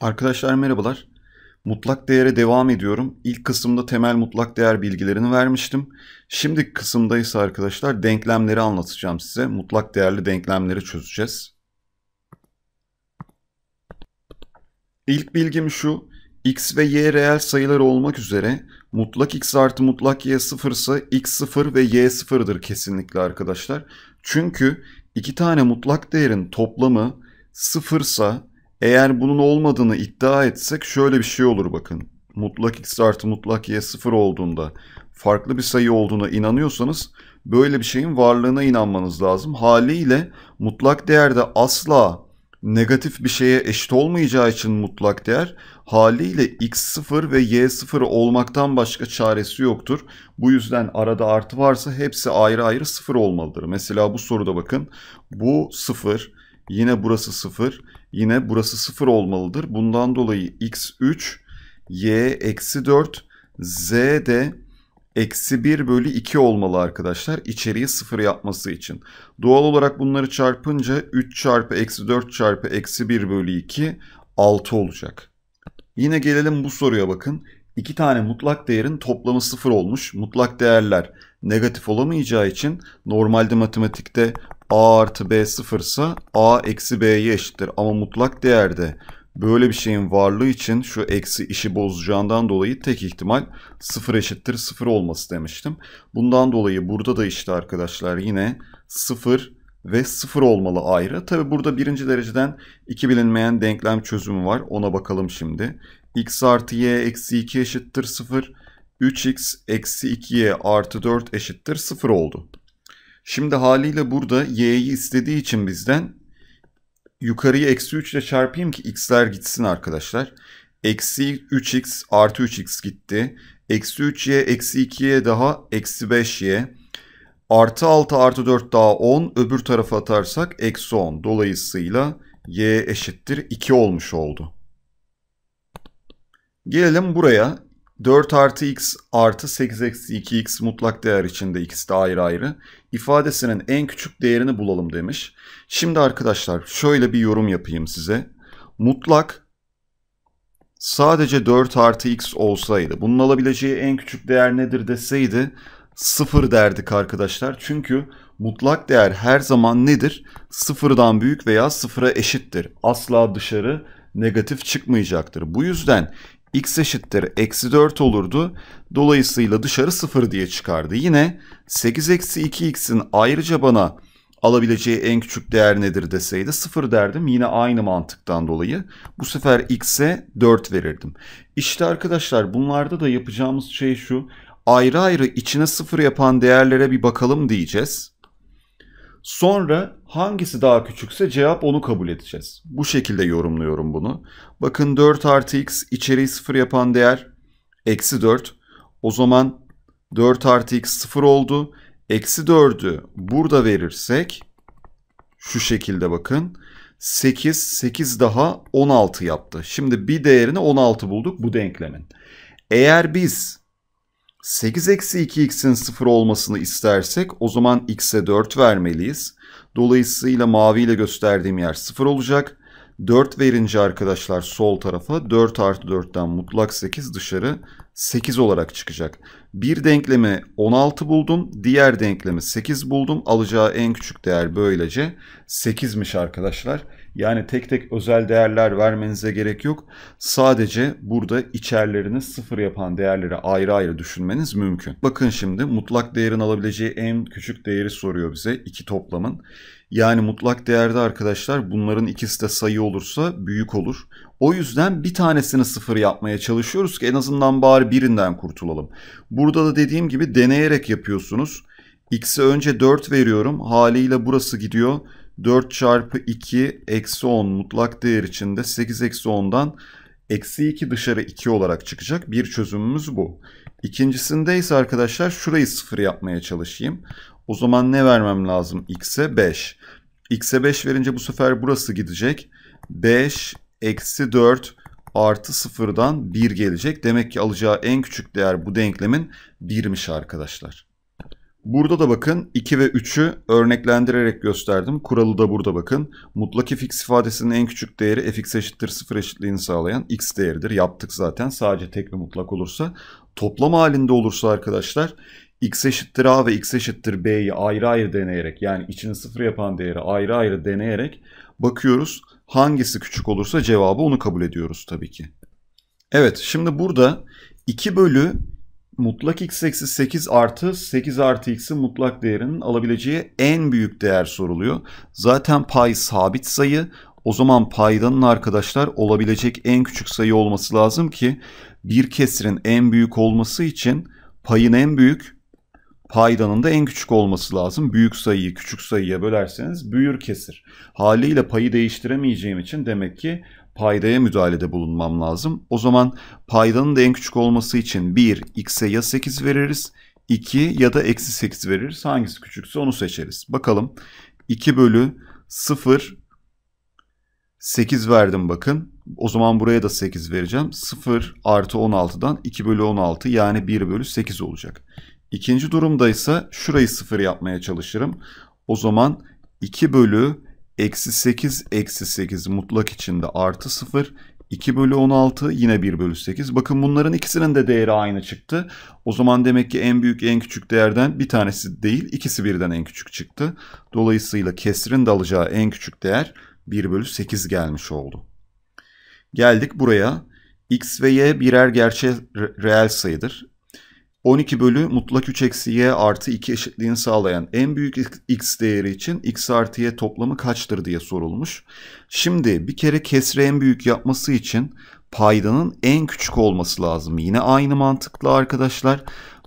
Arkadaşlar merhabalar. Mutlak değere devam ediyorum. İlk kısımda temel mutlak değer bilgilerini vermiştim. Şimdiki kısımda ise arkadaşlar denklemleri anlatacağım size. Mutlak değerli denklemleri çözeceğiz. İlk bilgim şu. X ve Y reel sayılar olmak üzere mutlak X artı mutlak Y sıfırsa X sıfır ve Y sıfırdır kesinlikle arkadaşlar. Çünkü iki tane mutlak değerin toplamı sıfırsa eğer bunun olmadığını iddia etsek şöyle bir şey olur bakın. Mutlak x artı mutlak y sıfır olduğunda farklı bir sayı olduğuna inanıyorsanız böyle bir şeyin varlığına inanmanız lazım. Haliyle mutlak değerde asla negatif bir şeye eşit olmayacağı için mutlak değer haliyle x sıfır ve y sıfır olmaktan başka çaresi yoktur. Bu yüzden arada artı varsa hepsi ayrı ayrı sıfır olmalıdır. Mesela bu soruda bakın bu sıfır yine burası sıfır Yine burası 0 olmalıdır. Bundan dolayı x3, y eksi 4, z de eksi 1 bölü 2 olmalı arkadaşlar. İçeriği 0 yapması için. Doğal olarak bunları çarpınca 3 çarpı eksi 4 çarpı eksi 1 bölü 2 6 olacak. Yine gelelim bu soruya bakın. İki tane mutlak değerin toplamı sıfır olmuş. Mutlak değerler negatif olamayacağı için normalde matematikte a artı b sıfırsa a eksi b'ye eşittir. Ama mutlak değerde böyle bir şeyin varlığı için şu eksi işi bozacağından dolayı tek ihtimal sıfır eşittir sıfır olması demiştim. Bundan dolayı burada da işte arkadaşlar yine sıfır ve sıfır olmalı ayrı. Tabi burada birinci dereceden iki bilinmeyen denklem çözümü var. Ona bakalım şimdi. x artı y eksi 2 eşittir sıfır. 3x eksi 2y artı 4 eşittir 0 oldu. Şimdi haliyle burada y'yi istediği için bizden yukarıyı eksi 3 ile çarpayım ki x'ler gitsin arkadaşlar. Eksi 3x artı 3x gitti. Eksi 3y eksi 2y daha eksi 5y. Artı 6 artı 4 daha 10 öbür tarafa atarsak eksi 10. Dolayısıyla y eşittir 2 olmuş oldu. Gelelim buraya. 4 artı x artı 8 eksi 2x mutlak değer içinde ikisi de ayrı ayrı ifadesinin en küçük değerini bulalım demiş. Şimdi arkadaşlar şöyle bir yorum yapayım size. Mutlak sadece 4 artı x olsaydı bunun alabileceği en küçük değer nedir deseydi 0 derdik arkadaşlar. Çünkü mutlak değer her zaman nedir? Sıfırdan büyük veya sıfıra eşittir. Asla dışarı negatif çıkmayacaktır. Bu yüzden x eşittir eksi 4 olurdu. Dolayısıyla dışarı 0 diye çıkardı. Yine 8 eksi 2x'in ayrıca bana alabileceği en küçük değer nedir deseydi 0 derdim. Yine aynı mantıktan dolayı bu sefer x'e 4 verirdim. İşte arkadaşlar bunlarda da yapacağımız şey şu. Ayrı ayrı içine 0 yapan değerlere bir bakalım diyeceğiz. Sonra hangisi daha küçükse cevap onu kabul edeceğiz. Bu şekilde yorumluyorum bunu. Bakın 4 artı x içeriği 0 yapan değer eksi 4. O zaman 4 artı x 0 oldu. Eksi 4'ü burada verirsek şu şekilde bakın. 8, 8 daha 16 yaptı. Şimdi bir değerini 16 bulduk bu denklemin. Eğer biz 8 eksi 2x'in 0 olmasını istersek o zaman x'e 4 vermeliyiz. Dolayısıyla mavi ile gösterdiğim yer 0 olacak. 4 verince arkadaşlar sol tarafa 4 artı 4'ten mutlak 8 dışarı 8 olarak çıkacak. Bir denklemi 16 buldum. Diğer denklemi 8 buldum. Alacağı en küçük değer böylece 8'miş arkadaşlar. Yani tek tek özel değerler vermenize gerek yok. Sadece burada içerlerini sıfır yapan değerleri ayrı ayrı düşünmeniz mümkün. Bakın şimdi mutlak değerin alabileceği en küçük değeri soruyor bize iki toplamın. Yani mutlak değerde arkadaşlar bunların ikisi de sayı olursa büyük olur. O yüzden bir tanesini sıfır yapmaya çalışıyoruz ki en azından bari birinden kurtulalım. Bu burada da dediğim gibi deneyerek yapıyorsunuz. X'e önce 4 veriyorum. Haliyle burası gidiyor. 4 çarpı 2 eksi 10 mutlak değer içinde 8 eksi 10'dan eksi 2 dışarı 2 olarak çıkacak. Bir çözümümüz bu. İkincisinde ise arkadaşlar şurayı 0 yapmaya çalışayım. O zaman ne vermem lazım? X'e 5. X'e 5 verince bu sefer burası gidecek. 5 eksi 4 artı sıfırdan 1 gelecek. Demek ki alacağı en küçük değer bu denklemin 1'miş arkadaşlar. Burada da bakın 2 ve 3'ü örneklendirerek gösterdim. Kuralı da burada bakın. Mutlak fx ifadesinin en küçük değeri fx eşittir 0 eşitliğini sağlayan x değeridir. Yaptık zaten sadece tek ve mutlak olursa. Toplam halinde olursa arkadaşlar x eşittir a ve x eşittir b'yi ayrı ayrı deneyerek yani içini sıfır yapan değeri ayrı ayrı deneyerek bakıyoruz. Hangisi küçük olursa cevabı onu kabul ediyoruz tabii ki. Evet şimdi burada 2 bölü mutlak x eksi 8 artı 8 artı x'i mutlak değerinin alabileceği en büyük değer soruluyor. Zaten pay sabit sayı. O zaman paydanın arkadaşlar olabilecek en küçük sayı olması lazım ki bir kesirin en büyük olması için payın en büyük paydanın da en küçük olması lazım. Büyük sayıyı küçük sayıya bölerseniz büyür kesir. Haliyle payı değiştiremeyeceğim için demek ki paydaya müdahalede bulunmam lazım. O zaman paydanın da en küçük olması için 1 x'e ya 8 veririz 2 ya da eksi 8 veririz. Hangisi küçükse onu seçeriz. Bakalım 2 bölü 0 8 verdim bakın. O zaman buraya da 8 vereceğim. 0 artı 16'dan 2 bölü 16 yani 1 bölü 8 olacak. İkinci durumda ise şurayı sıfır yapmaya çalışırım. O zaman 2 bölü eksi 8 eksi 8 mutlak içinde artı 0 2 bölü 16 yine 1 bölü 8. Bakın bunların ikisinin de değeri aynı çıktı. O zaman demek ki en büyük en küçük değerden bir tanesi değil ikisi birden en küçük çıktı. Dolayısıyla kesrin de alacağı en küçük değer 1 bölü 8 gelmiş oldu. Geldik buraya. X ve Y birer gerçek reel sayıdır. 12 bölü mutlak 3 eksi y artı 2 eşitliğini sağlayan en büyük x değeri için x artı y toplamı kaçtır diye sorulmuş. Şimdi bir kere kesre en büyük yapması için paydanın en küçük olması lazım. Yine aynı mantıkla arkadaşlar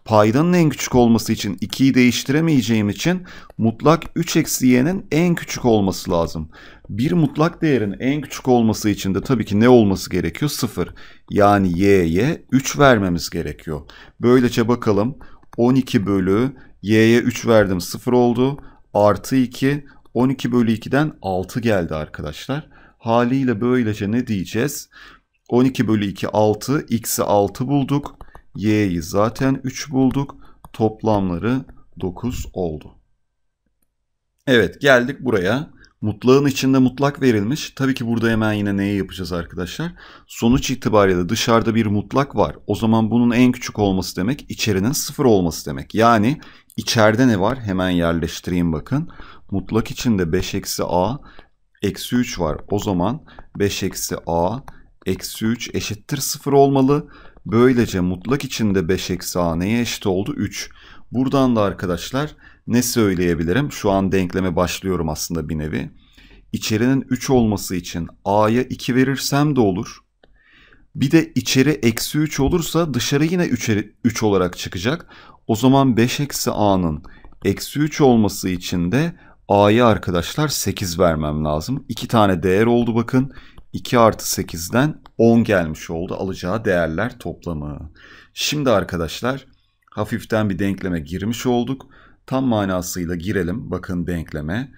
paydanın en küçük olması için 2'yi değiştiremeyeceğim için mutlak 3 eksi y'nin en küçük olması lazım. Bir mutlak değerin en küçük olması için de tabii ki ne olması gerekiyor? 0. Yani y'ye 3 vermemiz gerekiyor. Böylece bakalım 12 bölü y'ye 3 verdim 0 oldu. Artı 2 12 bölü 2'den 6 geldi arkadaşlar. Haliyle böylece ne diyeceğiz? 12 bölü 2 6 x'i 6 bulduk y'yi zaten 3 bulduk. Toplamları 9 oldu. Evet geldik buraya. Mutlağın içinde mutlak verilmiş. Tabii ki burada hemen yine neyi yapacağız arkadaşlar? Sonuç itibariyle dışarıda bir mutlak var. O zaman bunun en küçük olması demek içerinin sıfır olması demek. Yani içeride ne var? Hemen yerleştireyim bakın. Mutlak içinde 5 eksi a eksi 3 var. O zaman 5 eksi a eksi 3 eşittir sıfır olmalı. Böylece mutlak içinde 5 eksi a neye eşit oldu? 3. Buradan da arkadaşlar ne söyleyebilirim? Şu an denkleme başlıyorum aslında bir nevi. İçerinin 3 olması için a'ya 2 verirsem de olur. Bir de içeri eksi 3 olursa dışarı yine 3 olarak çıkacak. O zaman 5 eksi a'nın eksi 3 olması için de a'ya arkadaşlar 8 vermem lazım. 2 tane değer oldu bakın. 2 artı 8'den 10 gelmiş oldu alacağı değerler toplamı. Şimdi arkadaşlar hafiften bir denkleme girmiş olduk. Tam manasıyla girelim bakın denkleme.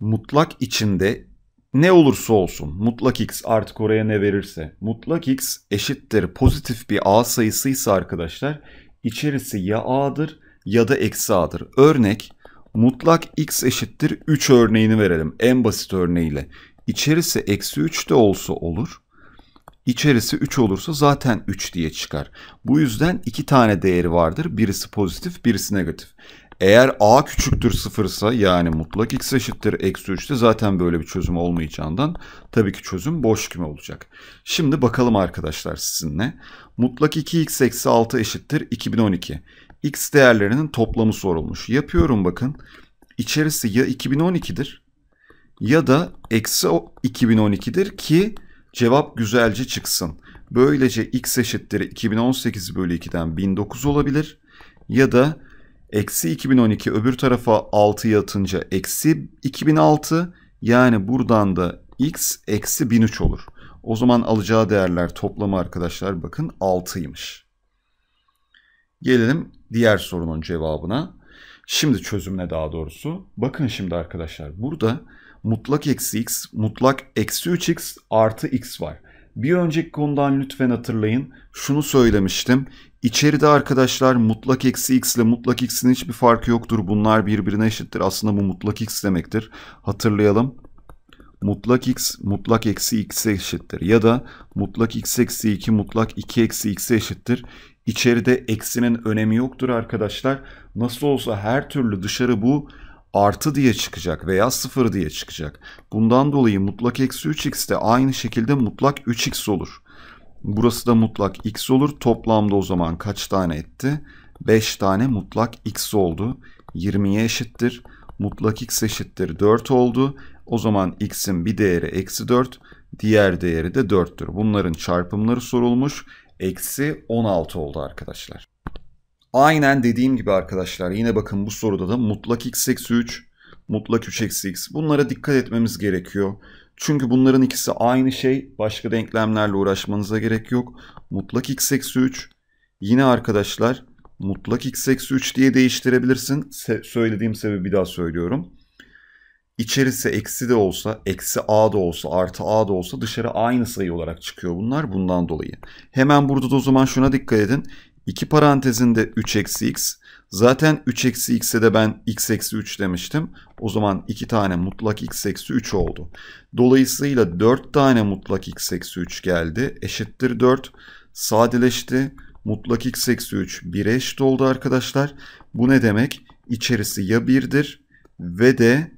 Mutlak içinde ne olursa olsun mutlak x artık oraya ne verirse mutlak x eşittir pozitif bir a sayısıysa arkadaşlar içerisi ya a'dır ya da eksi a'dır. Örnek mutlak x eşittir 3 örneğini verelim en basit örneğiyle. İçerisi eksi 3 de olsa olur İçerisi 3 olursa zaten 3 diye çıkar. Bu yüzden 2 tane değeri vardır. Birisi pozitif, birisi negatif. Eğer a küçüktür ise yani mutlak x eşittir eksi 3'te zaten böyle bir çözüm olmayacağından tabii ki çözüm boş küme olacak. Şimdi bakalım arkadaşlar sizinle. Mutlak 2x eksi 6 eşittir 2012. x değerlerinin toplamı sorulmuş. Yapıyorum bakın. İçerisi ya 2012'dir ya da eksi 2012'dir ki Cevap güzelce çıksın. Böylece x eşittir 2018 bölü 2'den 1009 olabilir. Ya da eksi 2012 öbür tarafa 6'yı yatınca eksi 2006 yani buradan da x eksi 1003 olur. O zaman alacağı değerler toplamı arkadaşlar bakın 6'ymış. Gelelim diğer sorunun cevabına. Şimdi çözümüne daha doğrusu. Bakın şimdi arkadaşlar burada mutlak eksi x, mutlak eksi 3x artı x var. Bir önceki konudan lütfen hatırlayın. Şunu söylemiştim. İçeride arkadaşlar mutlak eksi x ile mutlak x'in hiçbir farkı yoktur. Bunlar birbirine eşittir. Aslında bu mutlak x demektir. Hatırlayalım. Mutlak x mutlak eksi x'e eşittir. Ya da mutlak x eksi 2 mutlak 2 eksi x'e eşittir. İçeride eksinin önemi yoktur arkadaşlar. Nasıl olsa her türlü dışarı bu artı diye çıkacak veya sıfır diye çıkacak. Bundan dolayı mutlak eksi 3x de aynı şekilde mutlak 3x olur. Burası da mutlak x olur. Toplamda o zaman kaç tane etti? 5 tane mutlak x oldu. 20'ye eşittir. Mutlak x eşittir 4 oldu. O zaman x'in bir değeri eksi 4, diğer değeri de 4'tür. Bunların çarpımları sorulmuş. Eksi 16 oldu arkadaşlar. Aynen dediğim gibi arkadaşlar yine bakın bu soruda da mutlak x eksi 3, mutlak 3 eksi x bunlara dikkat etmemiz gerekiyor. Çünkü bunların ikisi aynı şey. Başka denklemlerle uğraşmanıza gerek yok. Mutlak x eksi 3 yine arkadaşlar mutlak x eksi 3 diye değiştirebilirsin. Se söylediğim sebebi bir daha söylüyorum. İçerisi eksi de olsa, eksi a da olsa, artı a da olsa dışarı aynı sayı olarak çıkıyor bunlar bundan dolayı. Hemen burada da o zaman şuna dikkat edin. 2 parantezinde 3 eksi x. Zaten 3 eksi x'e de ben x eksi 3 demiştim. O zaman 2 tane mutlak x eksi 3 oldu. Dolayısıyla 4 tane mutlak x eksi 3 geldi. Eşittir 4. Sadeleşti. Mutlak x eksi 3 1'e eşit oldu arkadaşlar. Bu ne demek? İçerisi ya 1'dir ve de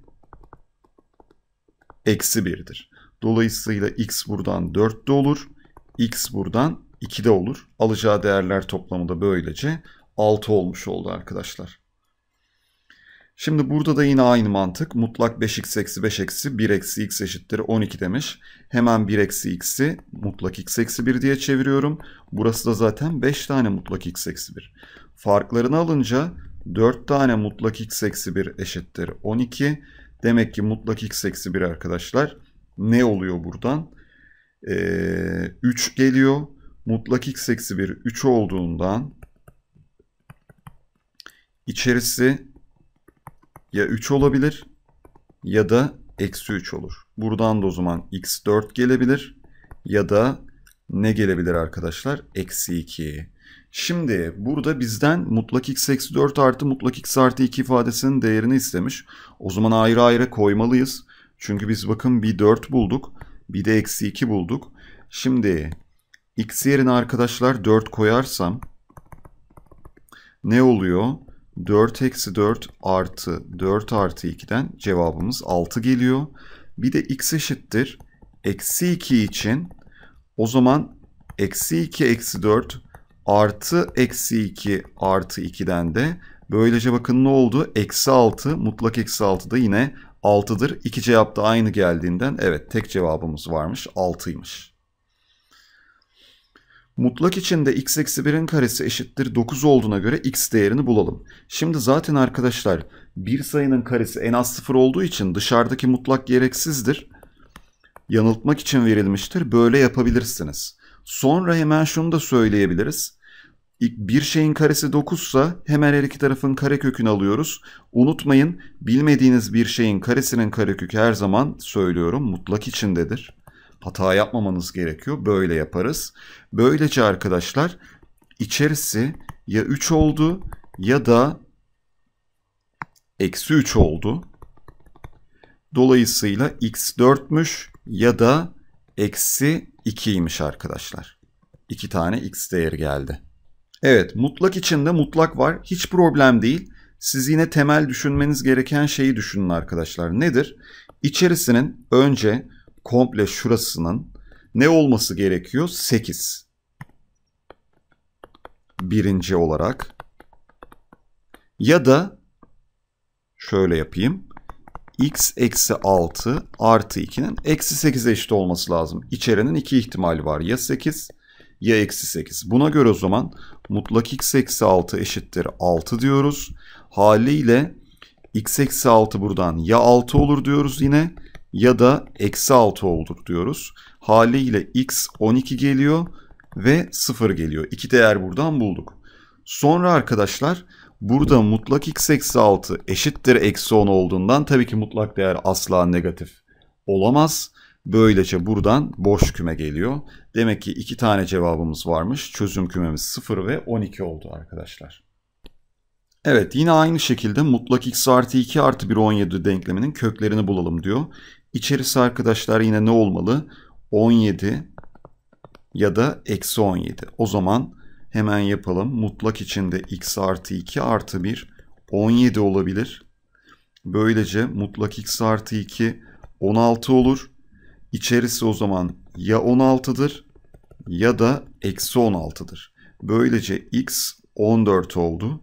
eksi 1'dir. Dolayısıyla x buradan 4'te olur. x buradan 2'de olur. Alacağı değerler toplamı da böylece 6 olmuş oldu arkadaşlar. Şimdi burada da yine aynı mantık. Mutlak 5x eksi 5 eksi 1 eksi x eşittir 12 demiş. Hemen 1 eksi x'i mutlak x eksi 1 diye çeviriyorum. Burası da zaten 5 tane mutlak x eksi 1. Farklarını alınca 4 tane mutlak x eksi 1 eşittir 12. Demek ki mutlak x eksi 1 arkadaşlar ne oluyor buradan? Ee, 3 geliyor mutlak x eksi 1 3 olduğundan içerisi ya 3 olabilir ya da eksi 3 olur. Buradan da o zaman x 4 gelebilir ya da ne gelebilir arkadaşlar? Eksi 2. Şimdi burada bizden mutlak x eksi 4 artı mutlak x artı 2 ifadesinin değerini istemiş. O zaman ayrı ayrı koymalıyız. Çünkü biz bakın bir 4 bulduk. Bir de eksi 2 bulduk. Şimdi X yerine arkadaşlar 4 koyarsam ne oluyor? 4 eksi 4 artı 4 artı 2'den cevabımız 6 geliyor. Bir de x eşittir. Eksi 2 için o zaman eksi 2 eksi 4 artı eksi 2 artı 2'den de böylece bakın ne oldu? Eksi 6 mutlak eksi 6 da yine 6'dır. İki cevap da aynı geldiğinden evet tek cevabımız varmış 6'ymış. Mutlak içinde x eksi 1'in karesi eşittir 9 olduğuna göre x değerini bulalım. Şimdi zaten arkadaşlar bir sayının karesi en az 0 olduğu için dışarıdaki mutlak gereksizdir. Yanıltmak için verilmiştir. Böyle yapabilirsiniz. Sonra hemen şunu da söyleyebiliriz. Bir şeyin karesi 9 ise hemen her iki tarafın karekökünü alıyoruz. Unutmayın bilmediğiniz bir şeyin karesinin karekökü her zaman söylüyorum mutlak içindedir hata yapmamanız gerekiyor. Böyle yaparız. Böylece arkadaşlar içerisi ya 3 oldu ya da eksi 3 oldu. Dolayısıyla x 4'müş ya da eksi 2'ymiş arkadaşlar. 2 tane x değeri geldi. Evet mutlak içinde mutlak var. Hiç problem değil. Siz yine temel düşünmeniz gereken şeyi düşünün arkadaşlar. Nedir? İçerisinin önce komple şurasının ne olması gerekiyor? 8. Birinci olarak. Ya da şöyle yapayım. x eksi 6 artı 2'nin eksi 8'e eşit olması lazım. İçerinin iki ihtimali var. Ya 8 ya eksi 8. Buna göre o zaman mutlak x eksi 6 eşittir 6 diyoruz. Haliyle x eksi 6 buradan ya 6 olur diyoruz yine ya da eksi 6 olur diyoruz. Haliyle x 12 geliyor ve 0 geliyor. İki değer buradan bulduk. Sonra arkadaşlar burada mutlak x eksi 6 eşittir eksi 10 olduğundan tabii ki mutlak değer asla negatif olamaz. Böylece buradan boş küme geliyor. Demek ki iki tane cevabımız varmış. Çözüm kümemiz 0 ve 12 oldu arkadaşlar. Evet yine aynı şekilde mutlak x artı 2 artı 1 17 denkleminin köklerini bulalım diyor. İçerisi arkadaşlar yine ne olmalı? 17 ya da eksi 17. O zaman hemen yapalım. Mutlak içinde x artı 2 artı 1 17 olabilir. Böylece mutlak x artı 2 16 olur. İçerisi o zaman ya 16'dır ya da eksi 16'dır. Böylece x 14 oldu.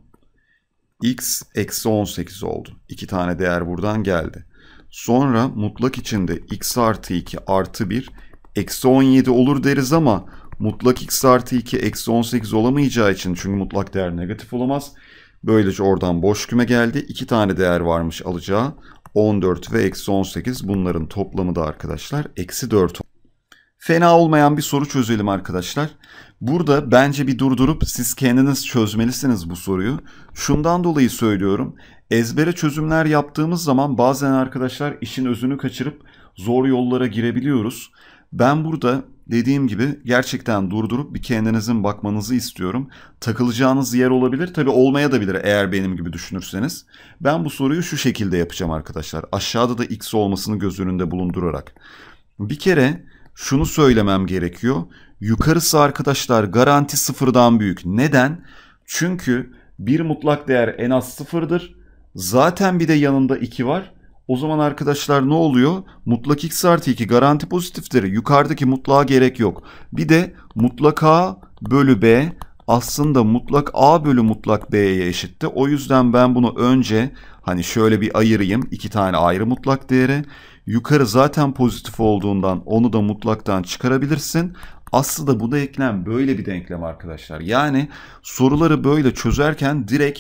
x eksi 18 oldu. İki tane değer buradan geldi. Sonra mutlak içinde x artı 2 artı 1 eksi 17 olur deriz ama mutlak x artı 2 eksi 18 olamayacağı için çünkü mutlak değer negatif olamaz. Böylece oradan boş küme geldi. İki tane değer varmış alacağı. 14 ve eksi 18 bunların toplamı da arkadaşlar eksi 4 Fena olmayan bir soru çözelim arkadaşlar. Burada bence bir durdurup siz kendiniz çözmelisiniz bu soruyu. Şundan dolayı söylüyorum. Ezbere çözümler yaptığımız zaman bazen arkadaşlar işin özünü kaçırıp zor yollara girebiliyoruz. Ben burada dediğim gibi gerçekten durdurup bir kendinizin bakmanızı istiyorum. Takılacağınız yer olabilir. Tabi olmaya da bilir eğer benim gibi düşünürseniz. Ben bu soruyu şu şekilde yapacağım arkadaşlar. Aşağıda da x olmasını göz önünde bulundurarak. Bir kere şunu söylemem gerekiyor. Yukarısı arkadaşlar garanti sıfırdan büyük. Neden? Çünkü bir mutlak değer en az sıfırdır. Zaten bir de yanında 2 var. O zaman arkadaşlar ne oluyor? Mutlak x artı 2 garanti pozitiftir. Yukarıdaki mutlağa gerek yok. Bir de mutlak a bölü b aslında mutlak a bölü mutlak b'ye eşitti. O yüzden ben bunu önce hani şöyle bir ayırayım. iki tane ayrı mutlak değeri. Yukarı zaten pozitif olduğundan onu da mutlaktan çıkarabilirsin. Aslında bu da denklem böyle bir denklem arkadaşlar. Yani soruları böyle çözerken direkt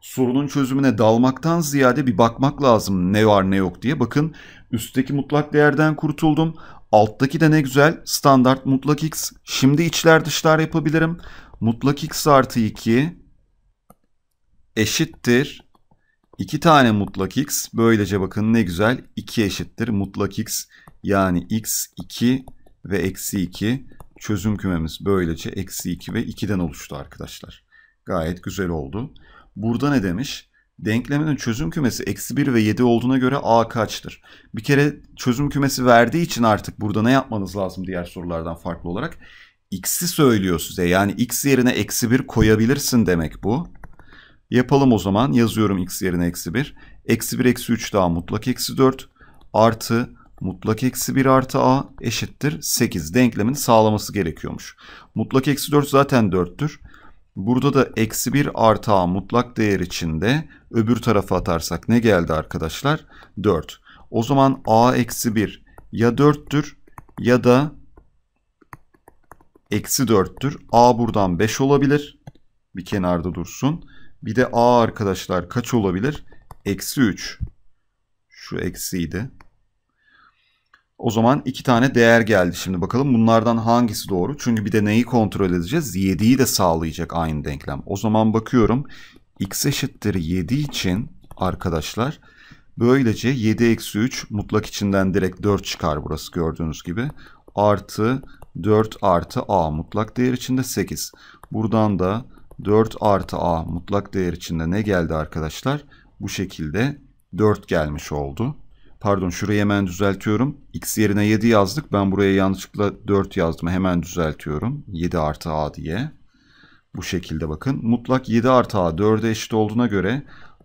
sorunun çözümüne dalmaktan ziyade bir bakmak lazım ne var ne yok diye. Bakın üstteki mutlak değerden kurtuldum. Alttaki de ne güzel standart mutlak x. Şimdi içler dışlar yapabilirim. Mutlak x artı 2 eşittir 2 tane mutlak x. Böylece bakın ne güzel 2 eşittir. Mutlak x yani x 2 ve eksi 2 çözüm kümemiz böylece eksi 2 ve 2'den oluştu arkadaşlar. Gayet güzel oldu. Burada ne demiş? Denklemenin çözüm kümesi eksi 1 ve 7 olduğuna göre a kaçtır? Bir kere çözüm kümesi verdiği için artık burada ne yapmanız lazım diğer sorulardan farklı olarak? X'i söylüyor size. Yani x yerine eksi 1 koyabilirsin demek bu. Yapalım o zaman yazıyorum x yerine eksi 1. Eksi 1 eksi 3 daha mutlak eksi 4 artı mutlak eksi 1 artı a eşittir 8 denklemin sağlaması gerekiyormuş. Mutlak eksi 4 zaten 4'tür. Burada da eksi 1 artı a mutlak değer içinde öbür tarafa atarsak ne geldi arkadaşlar? 4. O zaman a eksi 1 ya 4'tür ya da eksi 4'tür. a buradan 5 olabilir. Bir kenarda dursun. Bir de a arkadaşlar kaç olabilir? Eksi 3. Şu eksiydi. O zaman iki tane değer geldi. Şimdi bakalım bunlardan hangisi doğru? Çünkü bir de neyi kontrol edeceğiz? 7'yi de sağlayacak aynı denklem. O zaman bakıyorum x eşittir 7 için arkadaşlar böylece 7 eksi 3 mutlak içinden direkt 4 çıkar burası gördüğünüz gibi. Artı 4 artı a mutlak değer içinde 8. Buradan da 4 artı a mutlak değer içinde ne geldi arkadaşlar? Bu şekilde 4 gelmiş oldu. Pardon şurayı hemen düzeltiyorum. X yerine 7 yazdık. Ben buraya yanlışlıkla 4 yazdım. Hemen düzeltiyorum. 7 artı a diye. Bu şekilde bakın. Mutlak 7 artı a 4'e eşit olduğuna göre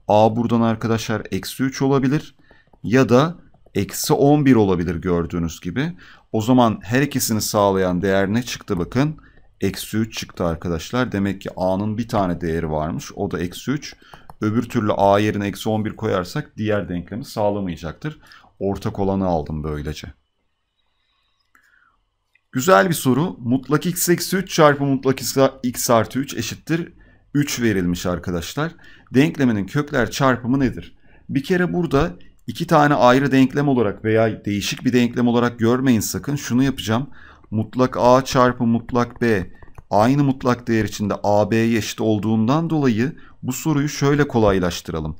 a buradan arkadaşlar eksi 3 olabilir. Ya da eksi 11 olabilir gördüğünüz gibi. O zaman her ikisini sağlayan değer ne çıktı bakın. Eksi 3 çıktı arkadaşlar. Demek ki A'nın bir tane değeri varmış. O da eksi 3. Öbür türlü A yerine eksi 11 koyarsak diğer denklemi sağlamayacaktır. Ortak olanı aldım böylece. Güzel bir soru. Mutlak x eksi 3 çarpı mutlak x artı 3 eşittir. 3 verilmiş arkadaşlar. Denklemenin kökler çarpımı nedir? Bir kere burada iki tane ayrı denklem olarak veya değişik bir denklem olarak görmeyin sakın. Şunu yapacağım mutlak A çarpı mutlak B aynı mutlak değer içinde AB'ye eşit olduğundan dolayı bu soruyu şöyle kolaylaştıralım.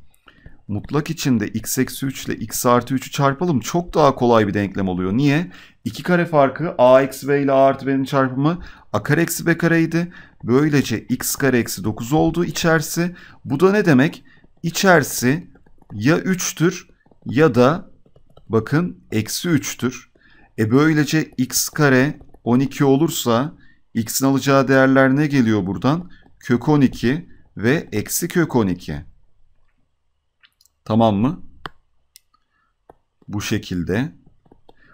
Mutlak içinde x eksi 3 ile x artı 3'ü çarpalım çok daha kolay bir denklem oluyor. Niye? 2 kare farkı a eksi b ile a artı b'nin çarpımı a kare eksi b kareydi. Böylece x kare eksi 9 oldu içerisi. Bu da ne demek? İçerisi ya 3'tür ya da bakın eksi 3'tür. E böylece x kare 12 olursa x'in alacağı değerler ne geliyor buradan? Kök 12 ve eksi kök 12. Tamam mı? Bu şekilde.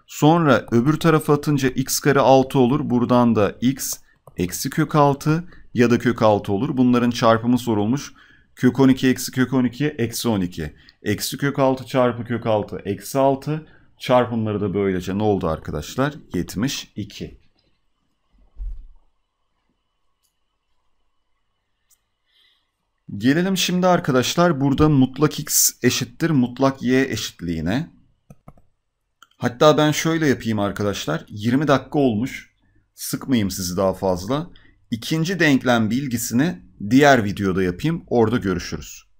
Sonra öbür tarafa atınca x kare 6 olur. Buradan da x eksi kök 6 ya da kök 6 olur. Bunların çarpımı sorulmuş. Kök 12 eksi kök 12 eksi 12. Eksi kök 6 çarpı kök 6 eksi 6 Çarpımları da böylece ne oldu arkadaşlar? 72. Gelelim şimdi arkadaşlar burada mutlak x eşittir mutlak y eşitliğine. Hatta ben şöyle yapayım arkadaşlar. 20 dakika olmuş. Sıkmayayım sizi daha fazla. İkinci denklem bilgisini diğer videoda yapayım. Orada görüşürüz.